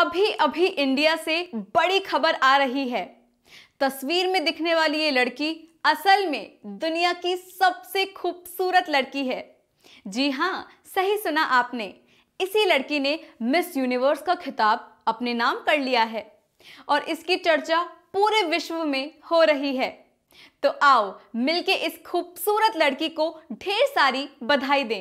अभी अभी इंडिया से बड़ी खबर आ रही है तस्वीर में दिखने वाली ये लड़की असल में दुनिया की सबसे खूबसूरत लड़की है जी हाँ सही सुना आपने इसी लड़की ने मिस यूनिवर्स का खिताब अपने नाम कर लिया है और इसकी चर्चा पूरे विश्व में हो रही है तो आओ मिलके इस खूबसूरत लड़की को ढेर सारी बधाई दें